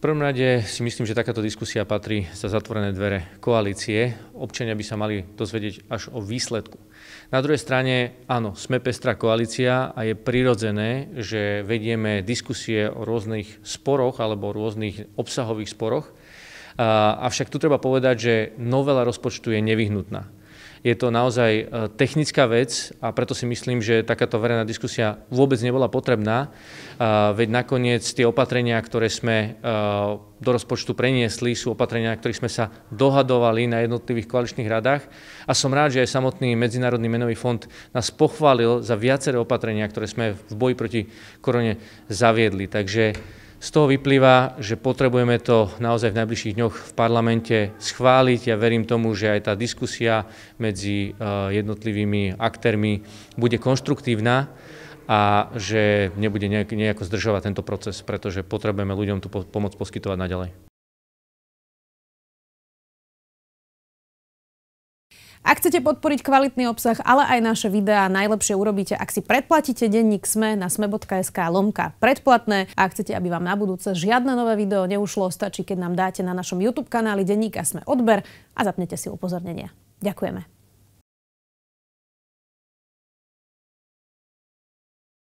prvom rade si myslím, že takáto diskusia patrí za zatvorené dvere koalície. Občania by sa mali dozvedieť až o výsledku. Na druhej strane, áno, sme pestrá koalícia a je prirodzené, že vedieme diskusie o rôznych sporoch alebo o rôznych obsahových sporoch. Avšak tu treba povedať, že novela rozpočtu je nevyhnutná. Je to naozaj e, technická vec a preto si myslím, že takáto verejná diskusia vôbec nebola potrebná, e, veď nakoniec tie opatrenia, ktoré sme e, do rozpočtu preniesli, sú opatrenia, na ktorých sme sa dohadovali na jednotlivých koaličných radách a som rád, že aj samotný Medzinárodný menový fond nás pochválil za viaceré opatrenia, ktoré sme v boji proti korone zaviedli. Takže z toho vyplýva, že potrebujeme to naozaj v najbližších dňoch v parlamente schváliť. Ja verím tomu, že aj tá diskusia medzi e, jednotlivými aktérmi bude konštruktívna a že nebude nejako zdržovať tento proces, pretože potrebujeme ľuďom tú pomoc poskytovať naďalej. Ak chcete podporiť kvalitný obsah, ale aj naše videá, najlepšie urobíte, ak si predplatíte denník SME na sme.sk lomka predplatné. A ak chcete, aby vám na budúce žiadne nové video neušlo, stačí, keď nám dáte na našom YouTube kanáli denníka SME odber a zapnete si upozornenia. Ďakujeme.